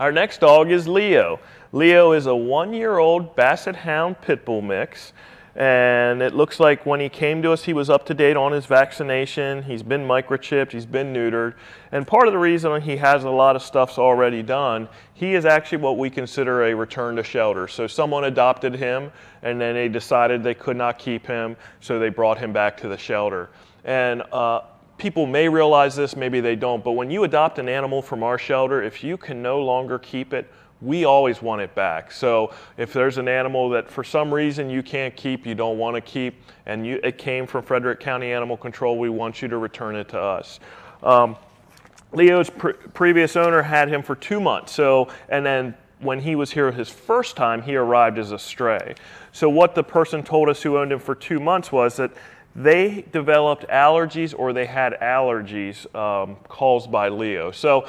Our next dog is Leo. Leo is a one-year-old Basset Hound Pit Bull mix. And it looks like when he came to us, he was up to date on his vaccination. He's been microchipped, he's been neutered. And part of the reason he has a lot of stuff's already done, he is actually what we consider a return to shelter. So someone adopted him and then they decided they could not keep him, so they brought him back to the shelter. And uh, people may realize this, maybe they don't, but when you adopt an animal from our shelter, if you can no longer keep it, we always want it back. So if there's an animal that for some reason you can't keep, you don't want to keep, and you, it came from Frederick County Animal Control, we want you to return it to us. Um, Leo's pre previous owner had him for two months. So, and then when he was here his first time, he arrived as a stray. So, what the person told us who owned him for two months was that they developed allergies or they had allergies um, caused by Leo. So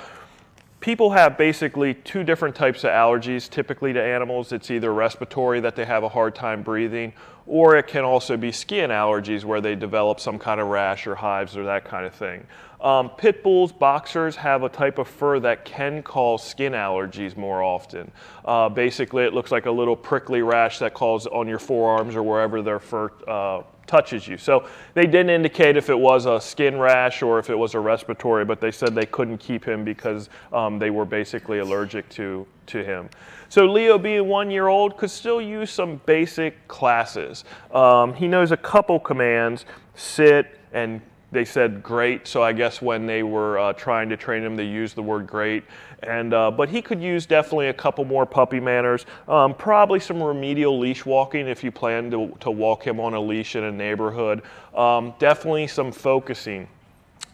people have basically two different types of allergies typically to animals. It's either respiratory that they have a hard time breathing or it can also be skin allergies where they develop some kind of rash or hives or that kind of thing. Um, pit bulls, boxers have a type of fur that can cause skin allergies more often. Uh, basically, it looks like a little prickly rash that calls on your forearms or wherever their fur uh, touches you. So they didn't indicate if it was a skin rash or if it was a respiratory, but they said they couldn't keep him because um, they were basically allergic to, to him. So Leo, being one year old, could still use some basic classes. Um, he knows a couple commands sit and they said great, so I guess when they were uh, trying to train him, they used the word great. And uh, but he could use definitely a couple more puppy manners, um, probably some remedial leash walking if you plan to to walk him on a leash in a neighborhood. Um, definitely some focusing.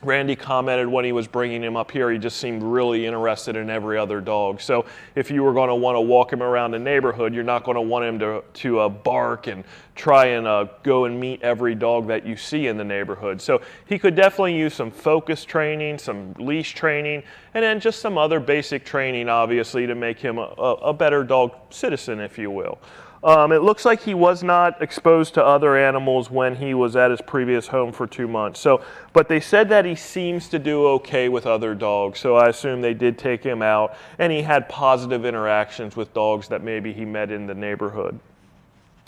Randy commented when he was bringing him up here, he just seemed really interested in every other dog. So if you were going to want to walk him around the neighborhood, you're not going to want him to, to uh, bark and try and uh, go and meet every dog that you see in the neighborhood. So he could definitely use some focus training, some leash training, and then just some other basic training, obviously, to make him a, a better dog citizen, if you will. Um, it looks like he was not exposed to other animals when he was at his previous home for two months. So, but they said that he seems to do okay with other dogs. So I assume they did take him out, and he had positive interactions with dogs that maybe he met in the neighborhood.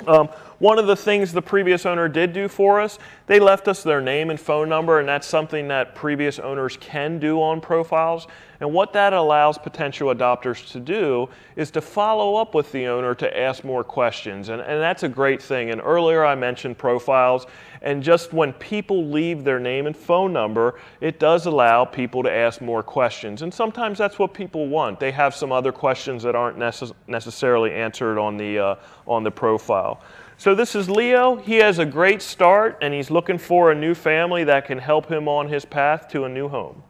Um, one of the things the previous owner did do for us, they left us their name and phone number, and that's something that previous owners can do on profiles. And what that allows potential adopters to do is to follow up with the owner to ask more questions. And, and that's a great thing. And earlier I mentioned profiles, and just when people leave their name and phone number, it does allow people to ask more questions. And sometimes that's what people want. They have some other questions that aren't necess necessarily answered on the, uh, on the profile. So this is Leo. He has a great start and he's looking for a new family that can help him on his path to a new home.